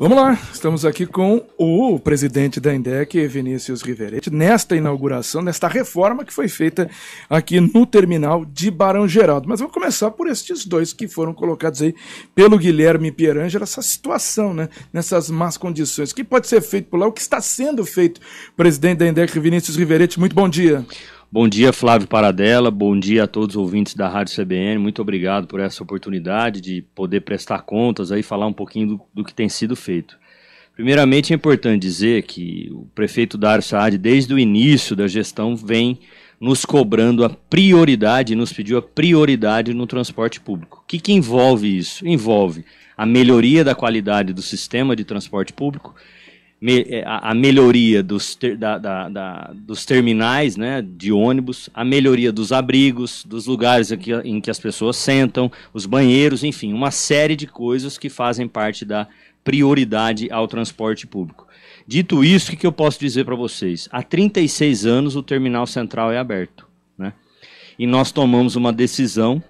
Vamos lá, estamos aqui com o presidente da INDEC, Vinícius Riveretti, nesta inauguração, nesta reforma que foi feita aqui no terminal de Barão Geraldo. Mas vamos começar por estes dois que foram colocados aí pelo Guilherme Pierangelo, essa situação, né? Nessas más condições. O que pode ser feito por lá? O que está sendo feito? Presidente da INDEC, Vinícius Riveretti, muito bom dia. Bom dia. Bom dia, Flávio Paradela. Bom dia a todos os ouvintes da Rádio CBN. Muito obrigado por essa oportunidade de poder prestar contas e falar um pouquinho do, do, que tem sido feito. Primeiramente, é importante dizer que o prefeito Dário Saad, desde o início da gestão, vem nos cobrando a prioridade, nos pediu a prioridade no transporte público. O que, que envolve isso? Envolve a melhoria da qualidade do sistema de transporte público, é, a, a, melhoria dos, ter, da, da, da, dos terminais né, de ônibus, a melhoria dos abrigos, dos lugares aqui, em que as pessoas sentam, os banheiros, enfim, uma série de coisas que fazem parte da prioridade ao transporte público. Dito isso, o que eu posso dizer para vocês? Há 36 anos o terminal central é aberto. Né? E nós tomamos uma decisão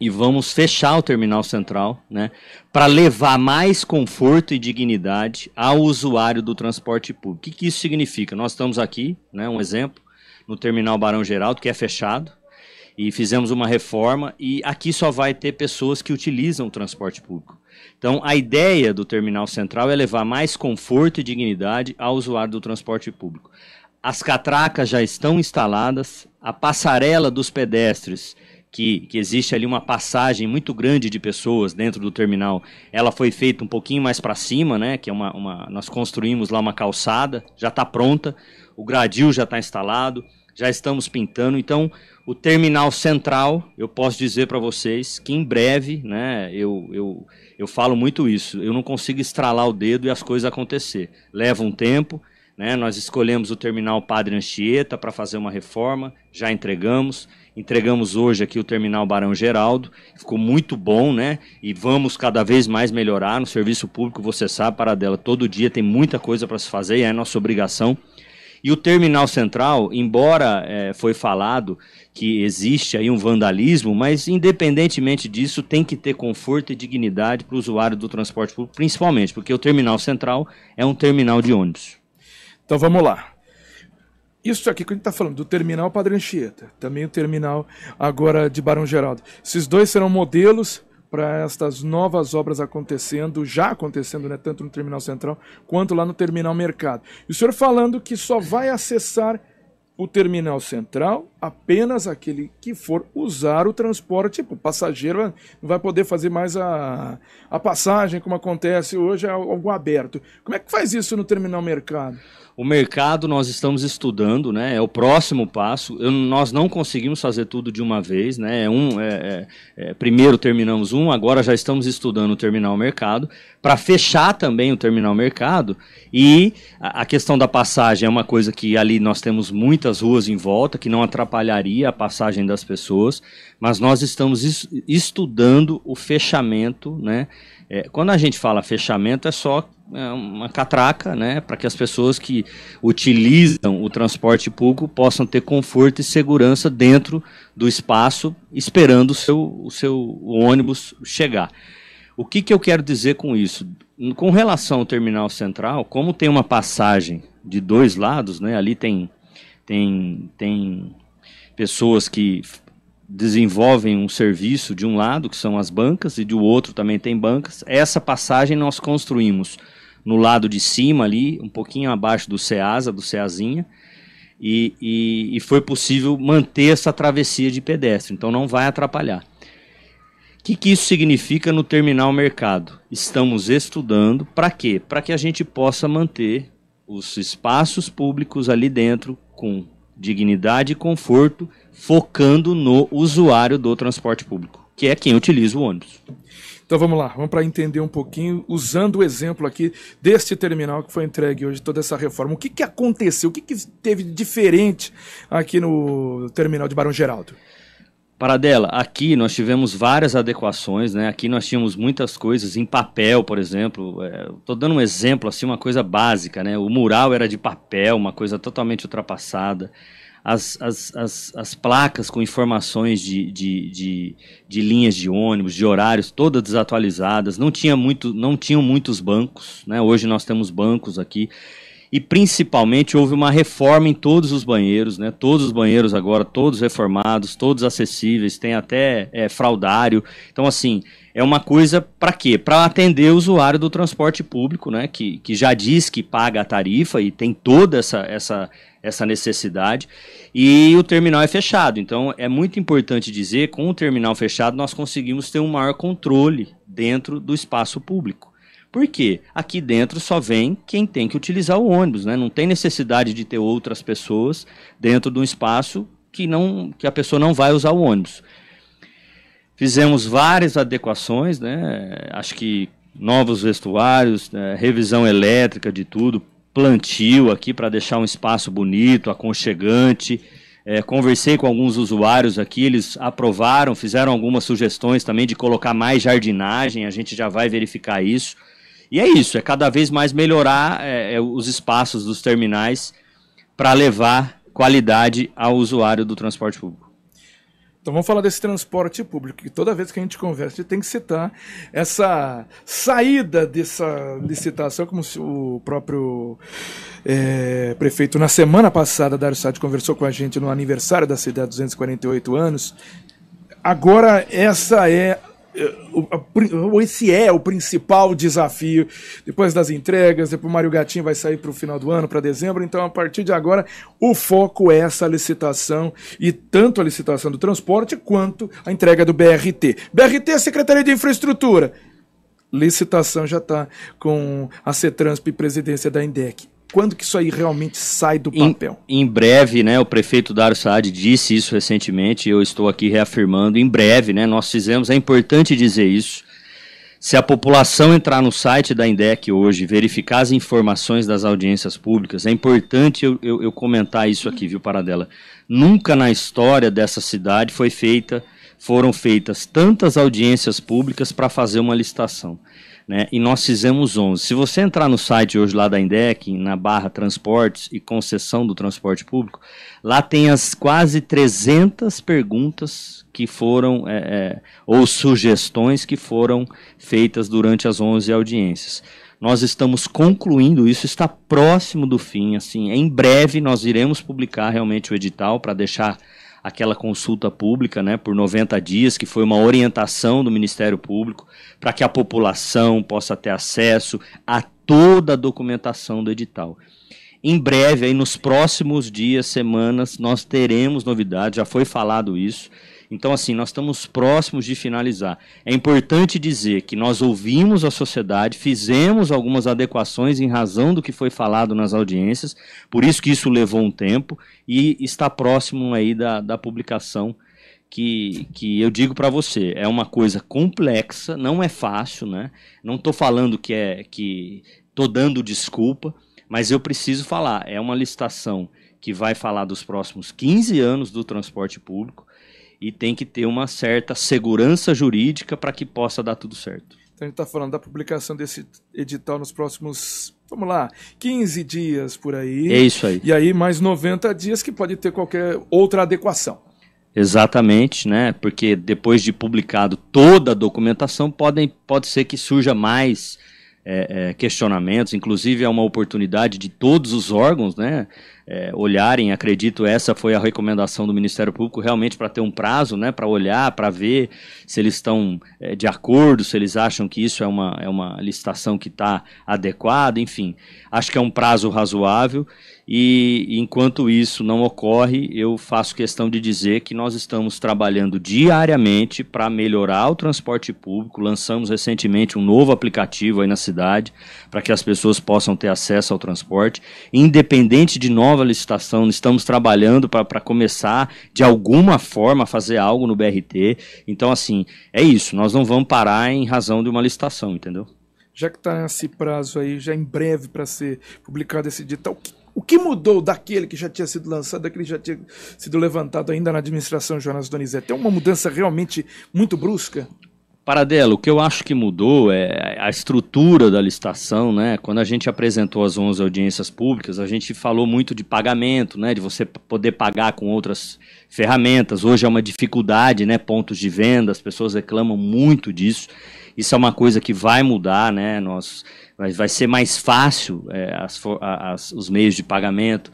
e vamos fechar o terminal central, né, para levar mais conforto e dignidade ao usuário do transporte público. O que, que, isso significa? Nós estamos aqui, né, um exemplo, no terminal Barão Geraldo, que é fechado, e fizemos uma reforma, e aqui só vai ter pessoas que utilizam o transporte público. Então, a ideia do terminal central é levar mais conforto e dignidade ao usuário do transporte público. As catracas já estão instaladas, a passarela dos pedestres que, que, existe ali uma passagem muito grande de pessoas dentro do terminal. Ela foi feita um pouquinho mais para cima, né? Que é uma, uma, nós construímos lá uma calçada, já está pronta, o gradil já está instalado, já estamos pintando. Então, o terminal central, eu posso dizer para vocês que em breve, né? Eu, eu, eu falo muito isso. Eu não consigo estralar o dedo e as coisas acontecer. Leva um tempo. Né, nós escolhemos o terminal Padre Anchieta para fazer uma reforma, já entregamos. Entregamos hoje aqui o terminal Barão Geraldo, ficou muito bom, né? E vamos cada vez mais melhorar no serviço público, você sabe, dela todo dia tem muita coisa para se fazer e é nossa obrigação. E o terminal central, embora é, foi falado que existe aí um vandalismo, mas independentemente disso, tem que ter conforto e dignidade para o usuário do transporte público, principalmente, porque o terminal central é um terminal de ônibus. Então vamos lá. Isso aqui que a gente está falando, do terminal Padre Anchieta, também o terminal agora de Barão Geraldo. Esses dois serão modelos para estas novas obras acontecendo, já acontecendo, né, tanto no Terminal Central quanto lá no Terminal Mercado. E o senhor falando que só vai acessar o terminal central, apenas aquele que for usar o transporte, tipo, o passageiro né, não vai poder fazer mais a, a passagem, como acontece hoje, é algo aberto. Como é que faz isso no terminal mercado? O mercado nós estamos estudando, né? É o próximo passo. Eu, nós não conseguimos fazer tudo de uma vez, né? É um, é, é, é, primeiro terminamos um, agora já estamos estudando o terminal mercado para fechar também o terminal mercado. E a, a questão da passagem é uma coisa que ali nós temos muitas ruas em volta que não atrapalharia a passagem das pessoas mas nós estamos estudando o fechamento, né? É, quando a gente fala fechamento, é só é, uma catraca, né? Para que as pessoas que utilizam o transporte público possam ter conforto e segurança dentro do espaço, esperando o seu, o seu ônibus chegar. O que, que eu quero dizer com isso? Com relação ao terminal central, como tem uma passagem de dois lados, né? Ali tem, tem, tem pessoas que desenvolvem um serviço de um lado, que são as bancas, e do outro também tem bancas. Essa passagem nós construímos no lado de cima ali, um pouquinho abaixo do Ceasa, do Ceazinha, e, e, e foi possível manter essa travessia de pedestre, então não vai atrapalhar. O que, que isso significa no terminal mercado? Estamos estudando para quê? Para que a gente possa manter os espaços públicos ali dentro com dignidade e conforto focando no usuário do transporte público, que é quem utiliza o ônibus. Então vamos lá, vamos para entender um pouquinho, usando o exemplo aqui deste terminal que foi entregue hoje, toda essa reforma. O que, que aconteceu? O que, que teve diferente aqui no terminal de Barão Geraldo? Paradela, aqui nós tivemos várias adequações, né? Aqui nós tínhamos muitas coisas em papel, por exemplo. Estou é, dando um exemplo, assim, uma coisa básica, né? O mural era de papel, uma coisa totalmente ultrapassada as, as, as, as, placas com informações de, de, de, de, linhas de ônibus, de horários, todas desatualizadas, não, tinha muito, não tinham muitos bancos, né? hoje nós temos bancos aqui, e principalmente houve uma reforma em todos os banheiros, né? todos os banheiros agora, todos reformados, todos acessíveis, tem até é, fraudário, então assim, é uma coisa para quê? Para atender o usuário do transporte público, né? Que, que já diz que paga a tarifa e tem toda essa, essa, essa necessidade. E o terminal é fechado, então é muito importante dizer, com o terminal fechado nós conseguimos ter um maior controle dentro do espaço público. Por quê? Aqui dentro só vem quem tem que utilizar o ônibus, né? Não tem necessidade de ter outras pessoas dentro de um espaço que não que a pessoa não vai usar o ônibus. Fizemos várias adequações, né? Acho que novos vestuários, né? revisão elétrica de tudo, plantio aqui para deixar um espaço bonito, aconchegante. É, conversei com alguns usuários aqui, eles aprovaram, fizeram algumas sugestões também de colocar mais jardinagem, a gente já vai verificar isso. E é isso, é cada vez mais melhorar é, é os espaços dos terminais para levar qualidade ao usuário do transporte público. Então vamos falar desse transporte público, que toda vez que a gente conversa, a gente tem que citar essa saída dessa licitação, como o próprio é, prefeito, na semana passada, Dário Sade, conversou com a gente no aniversário da cidade, 248 anos. Agora, essa é é, esse é o principal desafio depois das entregas, depois o Mário Gatinho vai sair para o final do ano, para dezembro, então a partir de agora o foco é essa licitação e tanto a licitação do transporte quanto a entrega do BRT. BRT é a Secretaria de Infraestrutura, licitação já está com a CETRANSP e presidência da INDEC quando que isso aí realmente sai do papel? Em, em breve, né, o prefeito Dário Saad disse isso recentemente, eu estou aqui reafirmando, em breve, né, nós fizemos, é importante dizer isso, se a população entrar no site da INDEC hoje, verificar as informações das audiências públicas, é importante eu, eu, eu comentar isso aqui, viu, Paradela? Nunca na história dessa cidade foi feita, foram feitas tantas audiências públicas para fazer uma licitação. Né? E nós fizemos 11. Se você entrar no site hoje lá da Indec, na barra transportes e concessão do transporte público, lá tem as quase 300 perguntas que foram, é, é, ou sugestões que foram feitas durante as 11 audiências. Nós estamos concluindo isso, está próximo do fim, assim, em breve nós iremos publicar realmente o edital para deixar aquela consulta pública, né, por 90 dias, que foi uma orientação do Ministério Público para que a população possa ter acesso a toda a documentação do edital. Em breve, aí nos próximos dias, semanas, nós teremos novidades, já foi falado isso. Então, assim, nós estamos próximos de finalizar. É importante dizer que nós ouvimos a sociedade, fizemos algumas adequações em razão do que foi falado nas audiências, por isso que isso levou um tempo e está próximo aí da, da publicação que, que eu digo para você, é uma coisa complexa, não é fácil, né? Não estou falando que é que estou dando desculpa, mas eu preciso falar, é uma licitação que vai falar dos próximos 15 anos do transporte público e tem que ter uma certa segurança jurídica para que possa dar tudo certo. Então a gente está falando da publicação desse edital nos próximos, vamos lá, 15 dias por aí. É isso aí. E aí mais 90 dias que pode ter qualquer outra adequação. Exatamente, né? Porque depois de publicado toda a documentação, podem, pode ser que surja mais é, é, questionamentos, inclusive é uma oportunidade de todos os órgãos né, é, olharem. Acredito essa foi a recomendação do Ministério Público, realmente para ter um prazo né, para olhar, para ver se eles estão é, de acordo, se eles acham que isso é uma, é uma licitação que está adequada, enfim. Acho que é um prazo razoável e enquanto isso não ocorre, eu faço questão de dizer que nós estamos trabalhando diariamente para melhorar o transporte público. Lançamos recentemente um novo aplicativo aí na cidade para que as pessoas possam ter acesso ao transporte. Independente de nova licitação, estamos trabalhando para começar de alguma forma a fazer algo no BRT. Então, assim, é isso. Nós não vamos parar em razão de uma licitação, entendeu? Já que está esse prazo aí, já em breve para ser publicado esse edital, o que o que mudou daquele que já tinha sido lançado, daquele que já tinha sido levantado ainda na administração Jonas Donizete? É uma mudança realmente muito brusca? Paradelo, o que eu acho que mudou é a estrutura da licitação, né? Quando a gente apresentou as 11 audiências públicas, a gente falou muito de pagamento, né? De você poder pagar com outras ferramentas. Hoje é uma dificuldade, né? Pontos de venda, as pessoas reclamam muito disso. Isso é uma coisa que vai mudar, né? Nós, vai ser mais fácil é, as, as, os meios de pagamento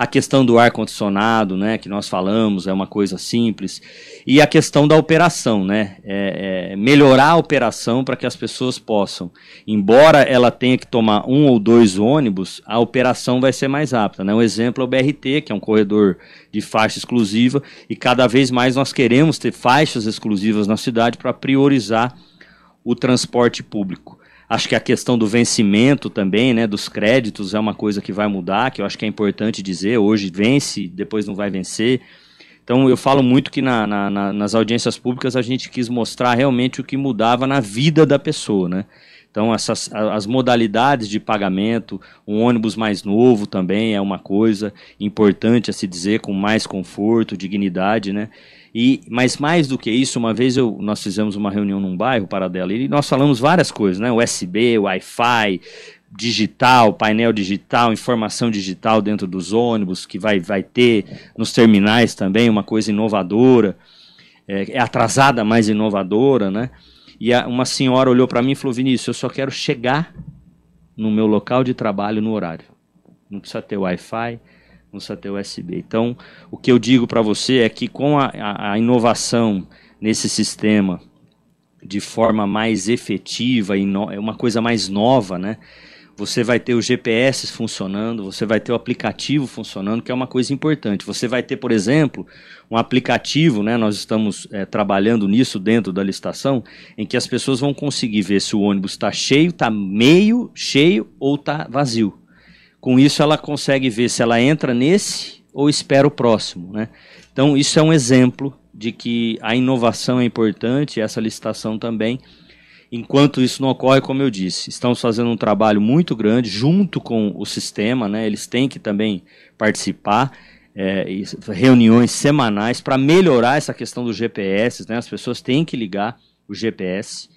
a questão do ar-condicionado, né, que nós falamos, é uma coisa simples. E a questão da operação, né? É, é melhorar a operação para que as pessoas possam. Embora ela tenha que tomar um ou dois ônibus, a operação vai ser mais rápida. Né? Um exemplo é o BRT, que é um corredor de faixa exclusiva, e cada vez mais nós queremos ter faixas exclusivas na cidade para priorizar o transporte público. Acho que a questão do vencimento também, né, dos créditos é uma coisa que vai mudar, que eu acho que é importante dizer. Hoje vence, depois não vai vencer. Então eu falo muito que na, na, nas audiências públicas a gente quis mostrar realmente o que mudava na vida da pessoa, né? Então, essas, as modalidades de pagamento, um ônibus mais novo também é uma coisa importante a se dizer, com mais conforto, dignidade, né? E, mas mais do que isso, uma vez eu, nós fizemos uma reunião num bairro, Paradela, e nós falamos várias coisas, né? USB, Wi-Fi, digital, painel digital, informação digital dentro dos ônibus, que vai, vai ter nos terminais também, uma coisa inovadora, é, é atrasada, mas inovadora, né? E a, uma senhora olhou para mim e falou: Vinícius, eu só quero chegar no meu local de trabalho no horário. Não precisa ter Wi-Fi, não precisa ter USB. Então, o que eu digo para você é que com a, a, a inovação nesse sistema de forma mais efetiva e é uma coisa mais nova, né? você vai ter o GPS funcionando, você vai ter o aplicativo funcionando, que é uma coisa importante. Você vai ter, por exemplo, um aplicativo, né, nós estamos é, trabalhando nisso dentro da licitação, em que as pessoas vão conseguir ver se o ônibus está cheio, está meio cheio ou está vazio. Com isso, ela consegue ver se ela entra nesse ou espera o próximo. Né? Então, isso é um exemplo de que a inovação é importante, essa licitação também Enquanto isso não ocorre, como eu disse, estamos fazendo um trabalho muito grande junto com o sistema, né? eles têm que também participar. É, reuniões semanais para melhorar essa questão do GPS, né? As pessoas têm que ligar o GPS,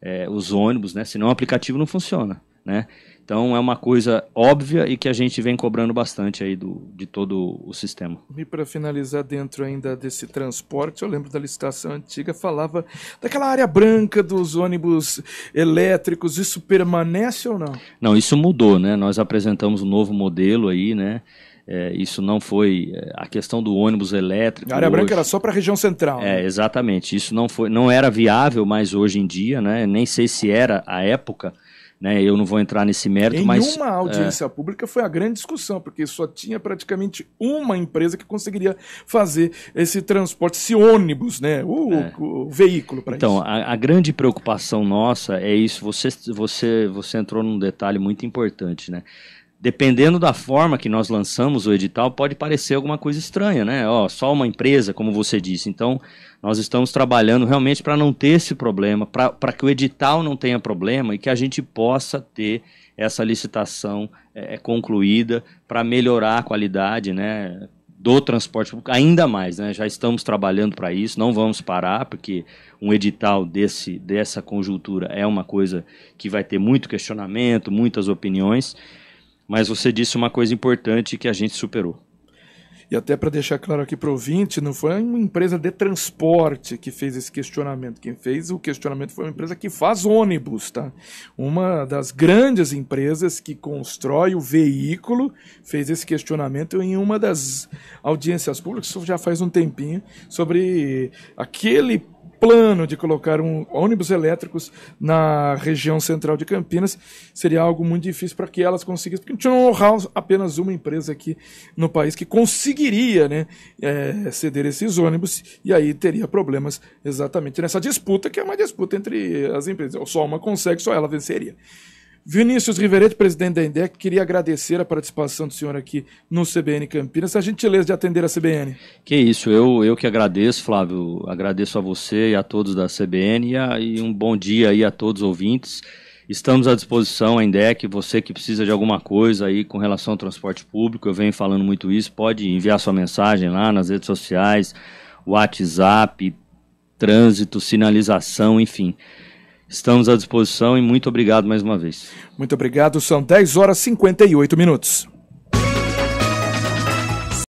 é, os ônibus, né? Senão o aplicativo não funciona, né? Então é uma coisa óbvia e que a gente vem cobrando bastante aí do, de todo o sistema. E para finalizar dentro ainda desse transporte, eu lembro da licitação antiga falava daquela área branca dos ônibus elétricos, isso permanece ou não? Não, isso mudou, né? Nós apresentamos um novo modelo aí, né? É, isso não foi é, a questão do ônibus elétrico. A área hoje, branca era só para a região central. É, né? exatamente. Isso não foi, não era viável mais hoje em dia, né? Nem sei se era a época né? Eu não vou entrar nesse mérito, em mas. Em uma audiência é... pública foi a grande discussão, porque só tinha praticamente uma empresa que conseguiria fazer esse transporte, esse ônibus, né? o, é. o veículo para então, isso. Então, a, a grande preocupação nossa é isso. Você, você, você entrou num detalhe muito importante. Né? dependendo da forma que nós lançamos o edital, pode parecer alguma coisa estranha, né? Ó, só uma empresa, como você disse. Então, nós estamos trabalhando realmente para não ter esse problema, para que o edital não tenha problema e que a gente possa ter essa licitação é, é concluída para melhorar a qualidade, né? do transporte público, ainda mais, né? Já estamos trabalhando para isso, não vamos parar, porque um edital desse, dessa conjuntura é uma coisa que vai ter muito questionamento, muitas opiniões, mas você disse uma coisa importante que a gente superou. E até para deixar claro aqui para o ouvinte, não foi uma empresa de transporte que fez esse questionamento. Quem fez o questionamento foi uma empresa que faz ônibus, tá? Uma das grandes empresas que constrói o veículo fez esse questionamento em uma das audiências públicas, já faz um tempinho, sobre aquele plano de colocar um, ônibus elétricos na região central de Campinas seria algo muito difícil para que elas conseguissem, porque a gente não honrar apenas uma empresa aqui no país que conseguiria né, é, ceder esses ônibus e aí teria problemas exatamente nessa disputa, que é uma disputa entre as empresas. Só uma consegue, só ela venceria. Vinícius Riverete, presidente da INDEC, queria agradecer a participação do senhor aqui no CBN Campinas. A gentileza de atender a CBN. Que isso, eu, eu que agradeço, Flávio. Agradeço a você e a todos da CBN e, a, e um bom dia aí a todos os ouvintes. Estamos à disposição, a INDEC, você que precisa de alguma coisa aí com relação ao transporte público, eu venho falando muito isso, pode enviar sua mensagem lá nas redes sociais, WhatsApp, trânsito, sinalização, enfim. Estamos à disposição e muito obrigado mais uma vez. Muito obrigado, são 10 horas e 58 minutos.